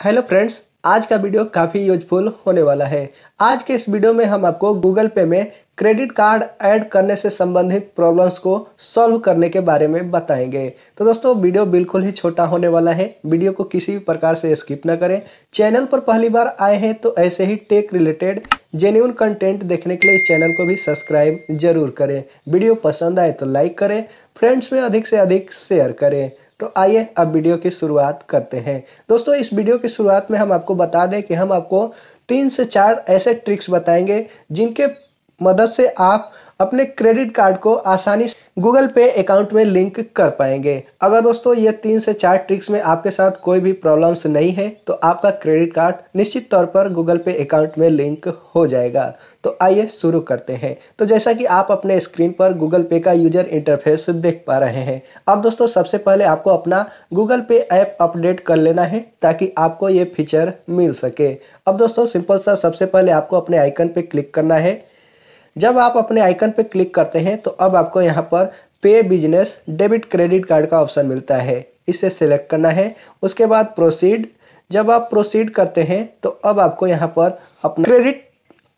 hello friends आज का video काफ़ी यूजफुल होने वाला है आज के इस वीडियो में हम आपको गूगल पे में क्रेडिट कार्ड ऐड करने से संबंधित प्रॉब्लम्स को सॉल्व करने के बारे में बताएंगे तो दोस्तों वीडियो बिल्कुल ही छोटा होने वाला है वीडियो को किसी भी प्रकार से स्किप ना करें चैनल पर पहली बार आए हैं तो ऐसे ही टेक रिलेटेड जेन्यून कंटेंट देखने के लिए इस चैनल को भी सब्सक्राइब जरूर करें वीडियो पसंद आए तो लाइक करें फ्रेंड्स में अधिक से अधिक शेयर करें तो आइए अब वीडियो की शुरुआत करते हैं दोस्तों इस वीडियो की शुरुआत में हम आपको बता दें कि हम आपको तीन से चार ऐसे ट्रिक्स बताएंगे जिनके मदद से आप अपने क्रेडिट कार्ड को आसानी से गूगल पे अकाउंट में लिंक कर पाएंगे अगर दोस्तों ये तीन से चार ट्रिक्स में आपके साथ कोई भी प्रॉब्लम्स नहीं है तो आपका क्रेडिट कार्ड निश्चित तौर पर गूगल पे अकाउंट में लिंक हो जाएगा तो आइए शुरू करते हैं तो जैसा कि आप अपने स्क्रीन पर गूगल पे का यूजर इंटरफेस देख पा रहे हैं अब दोस्तों सबसे पहले आपको अपना गूगल पे ऐप अपडेट कर लेना है ताकि आपको ये फीचर मिल सके अब दोस्तों सिंपल सा सबसे पहले आपको अपने आइकन पे क्लिक करना है जब आप अपने आइकन पर क्लिक करते हैं तो अब आपको यहाँ पर पे बिजनेस डेबिट क्रेडिट कार्ड का ऑप्शन मिलता है इसे सिलेक्ट करना है उसके बाद प्रोसीड जब आप प्रोसीड करते हैं तो अब आपको यहाँ पर अपना क्रेडिट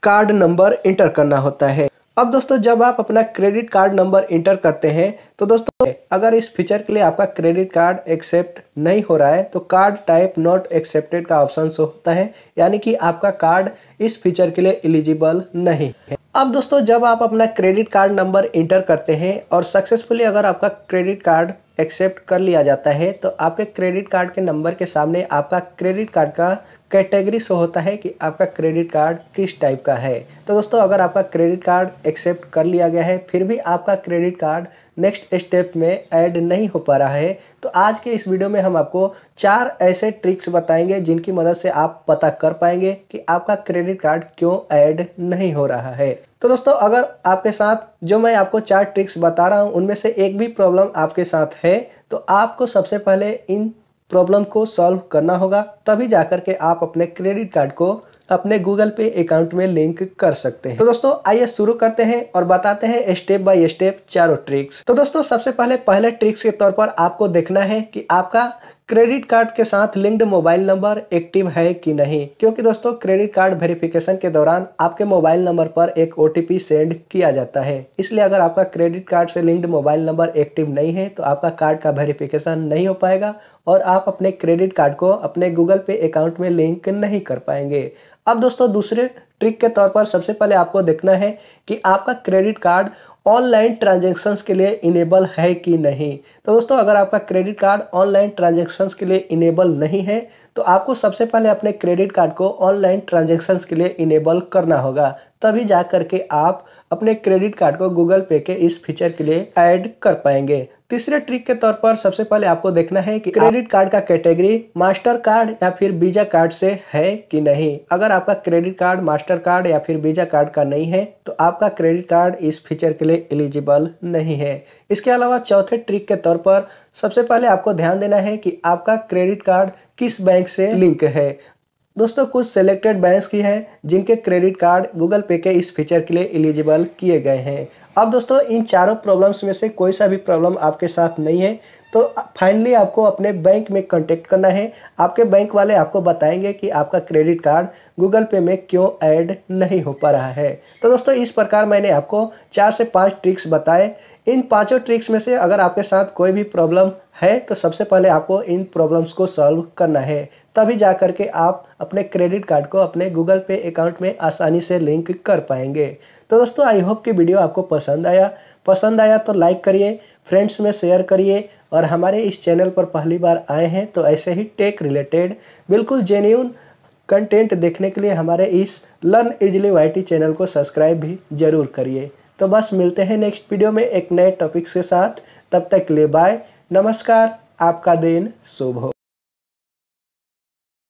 कार्ड नंबर इंटर करना होता है अब दोस्तों जब आप अपना क्रेडिट कार्ड नंबर इंटर करते हैं तो दोस्तों अगर इस फीचर के लिए आपका क्रेडिट कार्ड एक्सेप्ट नहीं हो रहा है तो कार्ड टाइप नॉट एक्सेप्टेड का ऑप्शन शो होता है यानी कि आपका कार्ड इस फीचर के लिए एलिजिबल नहीं है अब दोस्तों जब आप अपना क्रेडिट कार्ड नंबर इंटर करते हैं और सक्सेसफुली अगर आपका क्रेडिट कार्ड एक्सेप्ट कर लिया जाता है तो आपके क्रेडिट कार्ड के नंबर के सामने आपका क्रेडिट कार्ड का कैटेगरी शो होता है कि आपका क्रेडिट कार्ड किस टाइप का है तो दोस्तों अगर आपका क्रेडिट कार्ड एक्सेप्ट कर लिया गया है फिर भी आपका क्रेडिट कार्ड नेक्स्ट स्टेप में ऐड नहीं हो पा रहा है तो आज के इस वीडियो में हम आपको चार ऐसे ट्रिक्स बताएंगे जिनकी मदद से आप पता कर पाएंगे कि आपका क्रेडिट कार्ड क्यों ऐड नहीं हो रहा है तो दोस्तों अगर आपके साथ जो मैं आपको चार ट्रिक्स बता रहा हूँ उनमें से एक भी प्रॉब्लम आपके साथ है तो आपको सबसे पहले इन प्रॉब्लम को सॉल्व करना होगा तभी जाकर के आप अपने क्रेडिट कार्ड को अपने गूगल पे अकाउंट में लिंक कर सकते हैं तो दोस्तों आइए शुरू करते हैं और बताते हैं स्टेप बाय स्टेप चारों ट्रिक्स तो दोस्तों सबसे पहले पहले ट्रिक्स के तौर पर आपको देखना है कि आपका क्रेडिट कार्ड के साथ लिंक्ड मोबाइल नंबर एक्टिव है कि नहीं क्योंकि दोस्तों क्रेडिट कार्ड वेरिफिकेशन के दौरान आपके मोबाइल नंबर पर एक ओ सेंड किया जाता है इसलिए अगर आपका क्रेडिट कार्ड से लिंक्ड मोबाइल नंबर एक्टिव नहीं है तो आपका कार्ड का वेरिफिकेशन नहीं हो पाएगा और आप अपने क्रेडिट कार्ड को अपने गूगल पे अकाउंट में लिंक नहीं कर पाएंगे अब दोस्तों दूसरे ट्रिक के तौर पर सबसे पहले आपको देखना है कि आपका क्रेडिट कार्ड ऑनलाइन ट्रांजेक्शन्स के लिए इनेबल है कि नहीं तो दोस्तों अगर आपका क्रेडिट कार्ड ऑनलाइन ट्रांजेक्शन्स के लिए इनेबल नहीं है तो आपको सबसे पहले अपने क्रेडिट कार्ड को ऑनलाइन ट्रांजेक्शन्स के लिए इनेबल करना होगा तभी जा कर के आप अपने क्रेडिट कार्ड को गूगल पे के इस फीचर के लिए ऐड कर पाएंगे तीसरे ट्रिक के तौर पर सबसे पहले आपको देखना है कि क्रेडिट कार्ड का कैटेगरी मास्टर कार्ड या फिर वीजा कार्ड से है कि नहीं अगर आपका क्रेडिट कार्ड मास्टर कार्ड या फिर वीजा कार्ड का नहीं है तो आपका क्रेडिट कार्ड इस फीचर के लिए लिए एलिजिबल नहीं है इसके अलावा चौथे ट्रिक के तौर पर सबसे पहले आपको ध्यान देना है कि आपका क्रेडिट कार्ड किस बैंक से लिंक है दोस्तों कुछ सेलेक्टेड बैंक्स की हैं जिनके क्रेडिट कार्ड गूगल पे के इस फीचर के लिए एलिजिबल किए गए हैं अब दोस्तों इन चारों प्रॉब्लम्स में से कोई सा भी प्रॉब्लम आपके साथ नहीं है तो फाइनली आपको अपने बैंक में कॉन्टेक्ट करना है आपके बैंक वाले आपको बताएंगे कि आपका क्रेडिट कार्ड गूगल पे में क्यों ऐड नहीं हो पा रहा है तो दोस्तों इस प्रकार मैंने आपको चार से पाँच ट्रिक्स बताए इन पांचों ट्रिक्स में से अगर आपके साथ कोई भी प्रॉब्लम है तो सबसे पहले आपको इन प्रॉब्लम्स को सॉल्व करना है तभी जा कर के आप अपने क्रेडिट कार्ड को अपने गूगल पे अकाउंट में आसानी से लिंक कर पाएंगे तो दोस्तों आई होप कि वीडियो आपको पसंद आया पसंद आया तो लाइक करिए फ्रेंड्स में शेयर करिए और हमारे इस चैनल पर पहली बार आए हैं तो ऐसे ही टेक रिलेटेड बिल्कुल जेन्यून कंटेंट देखने के लिए हमारे इस लर्न इजली वाई चैनल को सब्सक्राइब भी जरूर करिए तो बस मिलते हैं नेक्स्ट वीडियो में एक नए टॉपिक्स के साथ तब तक के लिए बाय नमस्कार आपका दिन शुभ हो